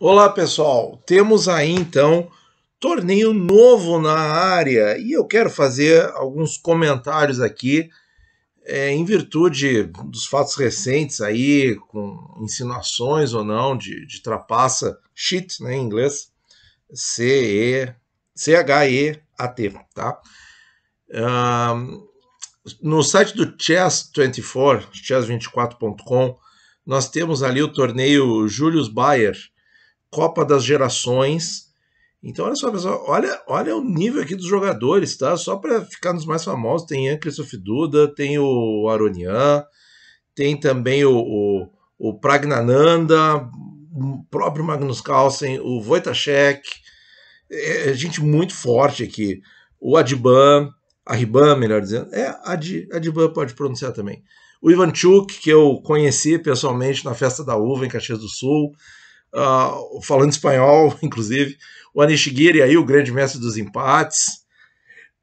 Olá pessoal, temos aí então torneio novo na área e eu quero fazer alguns comentários aqui é, em virtude dos fatos recentes aí, com insinuações ou não de, de trapaça, shit né, em inglês, C-H-E-A-T, tá? Um, no site do Chess24, chess24.com, nós temos ali o torneio Julius Bayer, Copa das Gerações. Então, olha só, pessoal, olha, olha o nível aqui dos jogadores, tá? Só para ficar nos mais famosos, tem Anne-Christophe Duda, tem o Aronian, tem também o, o, o, Pragnananda, o próprio Magnus Carlsen, o Wojtaszek, é, é, gente muito forte aqui. O Adiban, Arriban, melhor dizendo, é, Adi Adiban pode pronunciar também. O Ivanchuk, que eu conheci pessoalmente na Festa da Uva em Caxias do Sul, uh, falando espanhol, inclusive, o Anishigiri aí, o grande mestre dos empates,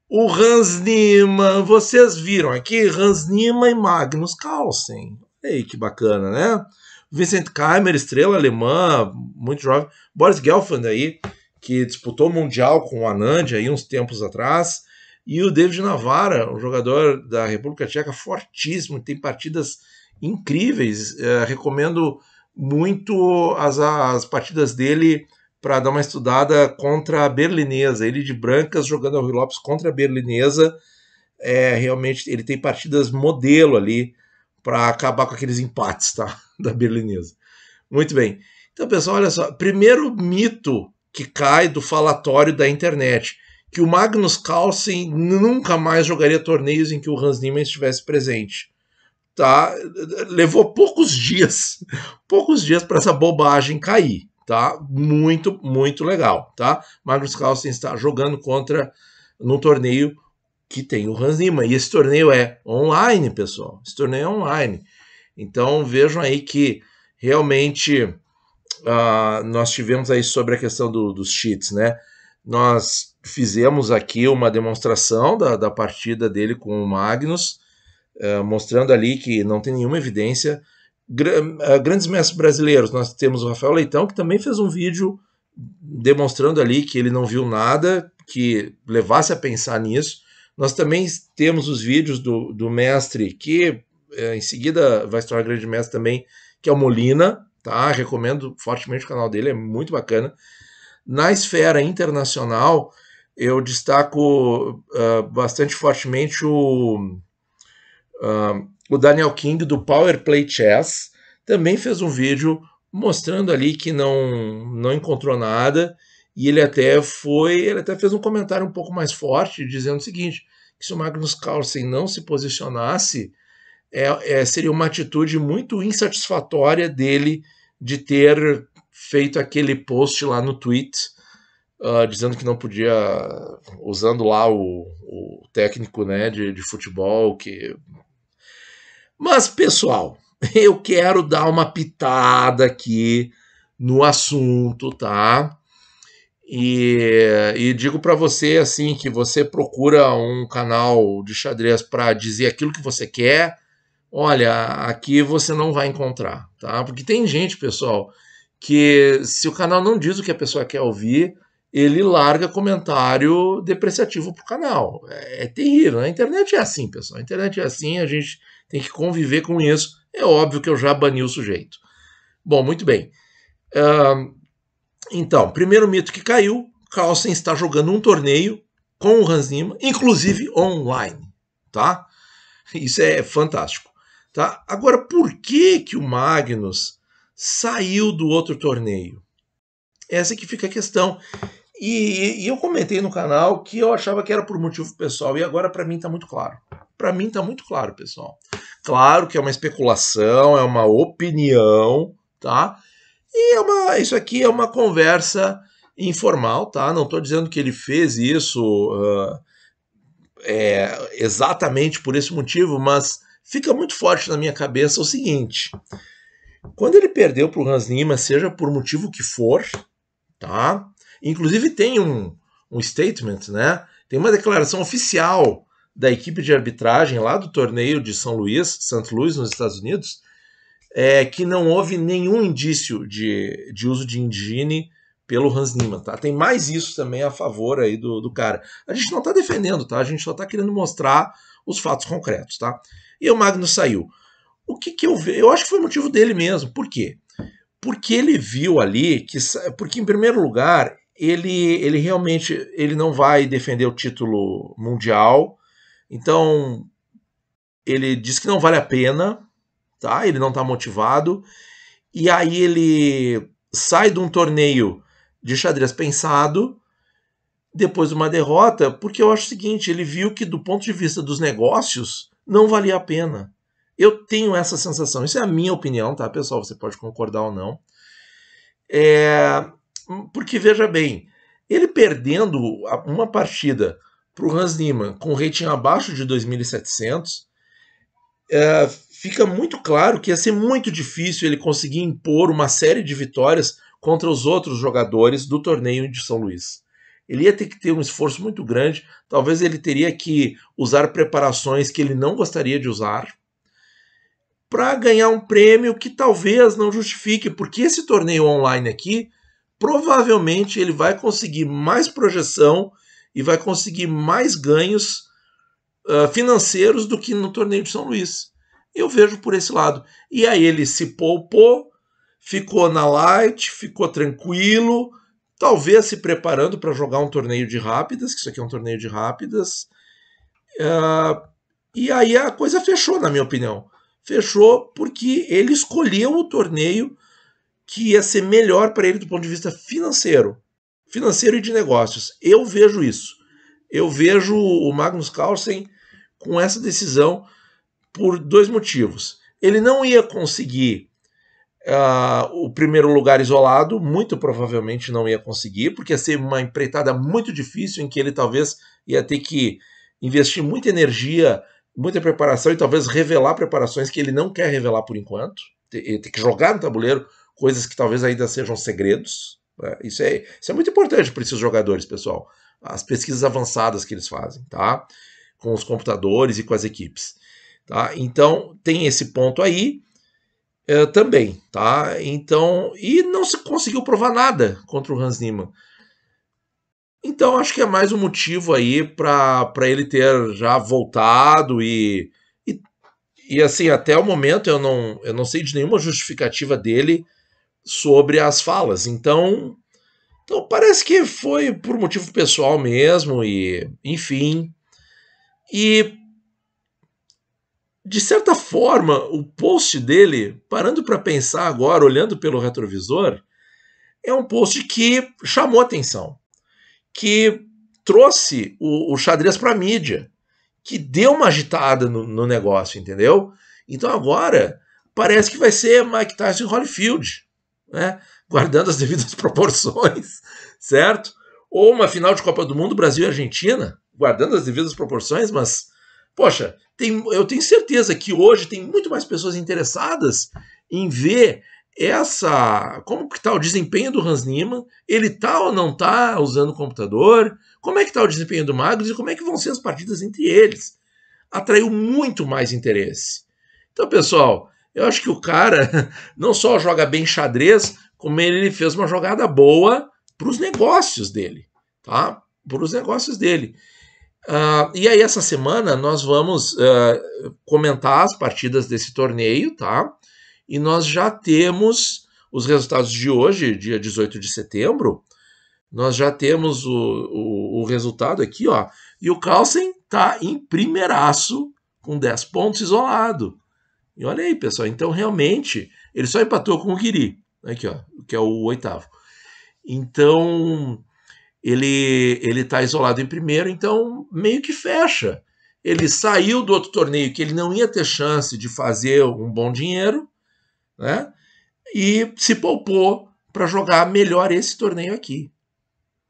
o Hans Niemann, vocês viram aqui, Hans Niemann e Magnus Carlsen, aí que bacana, né? Vincent Keimer, estrela alemã, muito jovem, Boris Gelfand aí, que disputou o Mundial com o Anand aí uns tempos atrás, e o David Navara, um jogador da República Tcheca fortíssimo, tem partidas incríveis. Eh, recomendo muito as, as partidas dele para dar uma estudada contra a Berlinesa. Ele de brancas jogando ao Rui Lopes contra a Berlinesa. É, realmente ele tem partidas modelo ali para acabar com aqueles empates tá? da Berlinesa. Muito bem. Então, pessoal, olha só. Primeiro mito que cai do falatório da internet, que o Magnus Carlsen nunca mais jogaria torneios em que o Hans Niemann estivesse presente tá? Levou poucos dias, poucos dias para essa bobagem cair, tá? Muito, muito legal, tá? Magnus Carlsen está jogando contra num torneio que tem o Hans e esse torneio é online, pessoal. Esse torneio é online. Então vejam aí que realmente uh, nós tivemos aí sobre a questão do, dos cheats, né? Nós fizemos aqui uma demonstração da, da partida dele com o Magnus, eh, mostrando ali que não tem nenhuma evidência. uh, grandes mestres brasileiros, nós temos o Rafael Leitão, que também fez um vídeo demonstrando ali que ele não viu nada que levasse a pensar nisso. Nós também temos os vídeos do, do mestre, que uh, em seguida vai se tornar grande mestre também, que é o Molina, tá? Recomendo fortemente o canal dele, é muito bacana. Na esfera internacional, eu destaco uh, bastante fortemente o Uh, o Daniel King do Power Play Chess também fez um vídeo mostrando ali que não não encontrou nada e ele até foi ele até fez um comentário um pouco mais forte dizendo o seguinte que se o Magnus Carlsen não se posicionasse é, é, seria uma atitude muito insatisfatória dele de ter feito aquele post lá no tweet uh, dizendo que não podia usando lá o, o técnico né de, de futebol que mas, pessoal, eu quero dar uma pitada aqui no assunto, tá? E, e digo para você assim que você procura um canal de xadrez para dizer aquilo que você quer. Olha, aqui você não vai encontrar, tá? Porque tem gente, pessoal, que se o canal não diz o que a pessoa quer ouvir, ele larga comentário depreciativo pro canal. É, é terrível. Né? A internet é assim, pessoal. A internet é assim, a gente tem que conviver com isso. É óbvio que eu já bani o sujeito. Bom, muito bem. Uh, então, primeiro mito que caiu: Carlsen está jogando um torneio com o Hans Nima, inclusive online, tá? Isso é fantástico, tá? Agora, por que que o Magnus saiu do outro torneio? Essa é que fica a questão. E, e, eu comentei no canal que eu achava que era por motivo pessoal e agora para mim está muito claro. Para mim está muito claro, pessoal. Claro que é uma especulação, é uma opinião, tá? E é uma, isso aqui é uma conversa informal, tá? Não estou dizendo que ele fez isso uh, é, exatamente por esse motivo, mas fica muito forte na minha cabeça o seguinte: quando ele perdeu para o Hans Lima, seja por motivo que for, tá? Inclusive tem um, um statement, né? Tem uma declaração oficial da equipe de arbitragem lá do torneio de São Luís, Santo Luís, nos Estados Unidos, é que não houve nenhum indício de, de uso de Indigine pelo Hans Niemann, tá? Tem mais isso também a favor aí do, do cara. A gente não tá defendendo, tá? A gente só tá querendo mostrar os fatos concretos, tá? E o Magnus saiu. O que que eu vejo? Eu acho que foi motivo dele mesmo. Por quê? Porque ele viu ali que... Porque, em primeiro lugar, ele, ele realmente ele não vai defender o título mundial. Então, ele diz que não vale a pena, tá? Ele não está motivado. E aí ele sai de um torneio de xadrez pensado depois de uma derrota, porque eu acho o seguinte, ele viu que do ponto de vista dos negócios não valia a pena. Eu tenho essa sensação, isso é a minha opinião, tá, pessoal? Você pode concordar ou não. É, porque veja bem, ele perdendo uma partida para o Hans Niemann com rating abaixo de 2.700, é, fica muito claro que ia ser muito difícil ele conseguir impor uma série de vitórias contra os outros jogadores do torneio de São Luís. Ele ia ter que ter um esforço muito grande, talvez ele teria que usar preparações que ele não gostaria de usar para ganhar um prêmio que talvez não justifique, porque esse torneio online aqui provavelmente ele vai conseguir mais projeção e vai conseguir mais ganhos uh, financeiros do que no torneio de São Luís. Eu vejo por esse lado. E aí ele se poupou, ficou na light, ficou tranquilo, talvez se preparando para jogar um torneio de rápidas, que isso aqui é um torneio de rápidas. Uh, e aí a coisa fechou, na minha opinião. Fechou porque ele escolheu o torneio que ia ser melhor para ele do ponto de vista financeiro, financeiro e de negócios. Eu vejo isso. Eu vejo o Magnus Carlsen com essa decisão por dois motivos. Ele não ia conseguir uh, o primeiro lugar isolado, muito provavelmente não ia conseguir, porque ia ser uma empreitada muito difícil em que ele talvez ia ter que investir muita energia, muita preparação e talvez revelar preparações que ele não quer revelar por enquanto. Ter, ter que jogar no tabuleiro coisas que talvez ainda sejam segredos. Né? Isso, é, isso é muito importante para esses jogadores, pessoal. As pesquisas avançadas que eles fazem, tá? Com os computadores e com as equipes. Tá? Então, tem esse ponto aí eh, também, tá? Então, e não se conseguiu provar nada contra o Hans Niemann. Então, acho que é mais um motivo aí para ele ter já voltado e, e, e, assim, até o momento eu não, eu não sei de nenhuma justificativa dele sobre as falas. Então, então parece que foi por motivo pessoal mesmo e, enfim. E de certa forma, o post dele, parando para pensar agora, olhando pelo retrovisor, é um post que chamou atenção, que trouxe o, o xadrez para mídia, que deu uma agitada no, no negócio, entendeu? Então agora parece que vai ser Mike Tyson e Holyfield né? guardando as devidas proporções, certo? Ou uma final de Copa do Mundo Brasil e Argentina, guardando as devidas proporções, mas, poxa, tem, eu tenho certeza que hoje tem muito mais pessoas interessadas em ver essa como que está o desempenho do Hans Niemann, ele está ou não está usando o computador, como é que está o desempenho do Magnus e como é que vão ser as partidas entre eles. Atraiu muito mais interesse. Então, pessoal, eu acho que o cara não só joga bem xadrez, como ele fez uma jogada boa para os negócios dele, tá? Para os negócios dele. Uh, e aí essa semana nós vamos uh, comentar as partidas desse torneio, tá? E nós já temos os resultados de hoje, dia 18 de setembro. Nós já temos o, o, o resultado aqui, ó. E o Carlsen tá em primeiraço com 10 pontos isolado. E olha aí, pessoal. Então, realmente, ele só empatou com o Guiri. Né, aqui, ó, que é o oitavo. Então, ele ele está isolado em primeiro, então meio que fecha. Ele saiu do outro torneio que ele não ia ter chance de fazer um bom dinheiro, né? E se poupou para jogar melhor esse torneio aqui.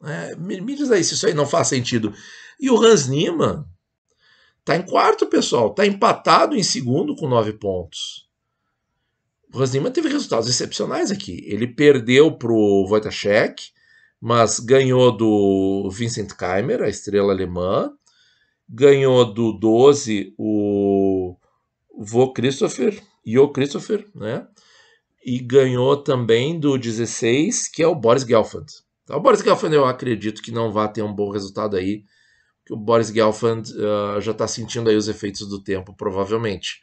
É, me, me diz aí se isso aí não faz sentido. E o Hans Niemann, Está em quarto, pessoal. Está empatado em segundo com nove pontos. O Niemann teve resultados excepcionais aqui. Ele perdeu para o Wojtaszek, mas ganhou do Vincent Keimer, a estrela alemã. Ganhou do 12 o Vô Christopher, Jo Christopher, né? E ganhou também do 16, que é o Boris Gelfand. Então, o Boris Gelfand eu acredito que não vai ter um bom resultado aí que o Boris Gelfand uh, já está sentindo aí os efeitos do tempo, provavelmente.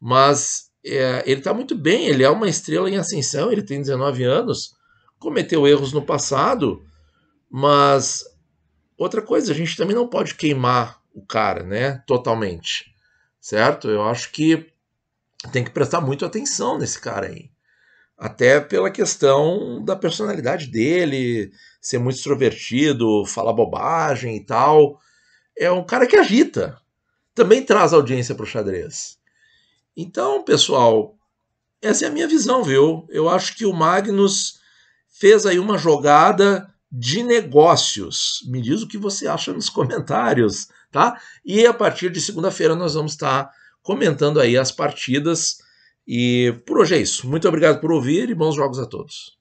Mas é, ele está muito bem, ele é uma estrela em ascensão, ele tem 19 anos, cometeu erros no passado, mas outra coisa, a gente também não pode queimar o cara, né, totalmente, certo? Eu acho que tem que prestar muito atenção nesse cara aí até pela questão da personalidade dele, ser muito extrovertido, falar bobagem e tal. É um cara que agita, também traz audiência para o xadrez. Então, pessoal, essa é a minha visão, viu? Eu acho que o Magnus fez aí uma jogada de negócios. Me diz o que você acha nos comentários, tá? E a partir de segunda-feira nós vamos estar comentando aí as partidas e por hoje é isso. Muito obrigado por ouvir e bons jogos a todos.